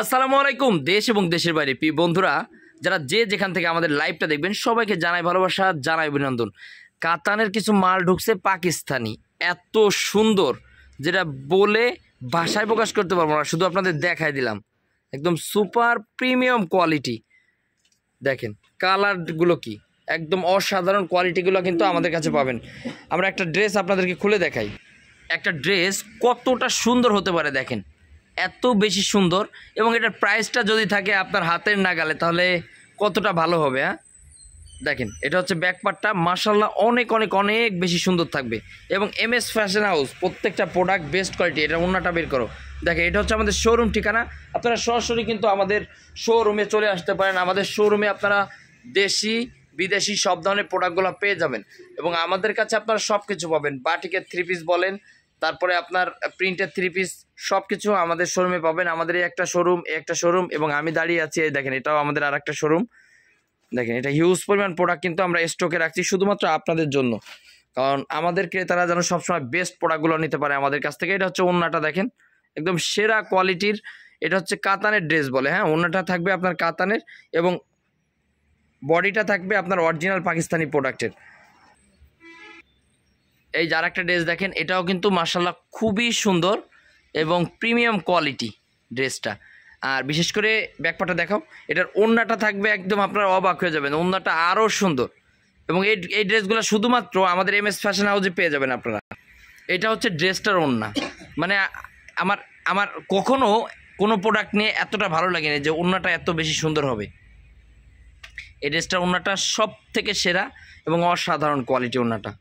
আসসালামু আলাইকুম দেশ এবং দেশের বাইরে প্রিয় বন্ধুরা যারা যে যেখান থেকে আমাদের লাইভটা দেখবেন সবাইকে জানাই ভালোবাসা জানাই অভিনন্দন কাতানের কিছু মাল ঢুকছে পাকিস্তানি এত সুন্দর যেটা বলে ভাষায় প্রকাশ করতে পারবো না শুধু আপনাদের দেখাই দিলাম একদম সুপার প্রিমিয়াম কোয়ালিটি দেখেন কালারগুলো কি একদম অসাধারণ কোয়ালিটিগুলো কিন্তু আমাদের কাছে পাবেন আমরা একটা ড্রেস আপনাদেরকে খুলে দেখাই একটা ড্রেস কতটা সুন্দর হতে পারে দেখেন এত বেশি সুন্দর এবং এটার প্রাইসটা যদি থাকে আপনার হাতের নাগালে তাহলে কতটা ভালো হবে হ্যাঁ দেখেন এটা হচ্ছে ব্যাকপার্টটা মার্শাল্লাহ অনেক অনেক অনেক বেশি সুন্দর থাকবে এবং এম এস ফ্যাশন হাউস প্রত্যেকটা প্রোডাক্ট বেস্ট কোয়ালিটি এটা অন্যটা বের করো দেখেন এটা হচ্ছে আমাদের শোরুম ঠিকানা আপনারা সরাসরি কিন্তু আমাদের শোরুমে চলে আসতে পারেন আমাদের শোরুমে আপনারা দেশি বিদেশি সব ধরনের প্রোডাক্টগুলো পেয়ে যাবেন এবং আমাদের কাছে আপনারা সব কিছু পাবেন বাটিকের থ্রি পিস বলেন তারপরে আপনার প্রিন্টার থ্রি পিস সব কিছু আমাদের শোরুমে পাবেন আমাদের এই একটা শোরুম একটা শোরুম এবং আমি দাঁড়িয়ে আছি এই দেখেন এটাও আমাদের আর একটা শোরুম দেখেন এটা হিউজ পরিমাণ প্রোডাক্ট কিন্তু আমরা স্টকে রাখছি শুধুমাত্র আপনাদের জন্য কারণ আমাদের ক্রেতারা যেন সবসময় বেস্ট প্রোডাক্টগুলো নিতে পারে আমাদের কাছ থেকে এটা হচ্ছে অন্যটা দেখেন একদম সেরা কোয়ালিটির এটা হচ্ছে কাতানের ড্রেস বলে হ্যাঁ অন্যটা থাকবে আপনার কাতানের এবং বডিটা থাকবে আপনার অরিজিনাল পাকিস্তানি প্রোডাক্টের এই যার একটা ড্রেস দেখেন এটাও কিন্তু মার্শাল্লাহ খুবই সুন্দর এবং প্রিমিয়াম কোয়ালিটি ড্রেসটা আর বিশেষ করে ব্যাকপাটা দেখাও এটার ওন্নাটা থাকবে একদম আপনার অবাক হয়ে যাবেন ওন্নাটা আরও সুন্দর এবং এই এই ড্রেসগুলো শুধুমাত্র আমাদের এম এস ফ্যাশন হাউসে পেয়ে যাবেন আপনারা এটা হচ্ছে ড্রেসটার ওন্না মানে আমার আমার কখনো কোনো প্রোডাক্ট নিয়ে এতটা ভালো লাগে না যে ওন্নাটা এত বেশি সুন্দর হবে এই ড্রেসটার ওন্নাটা সব থেকে সেরা এবং অসাধারণ কোয়ালিটি ওন্নাটা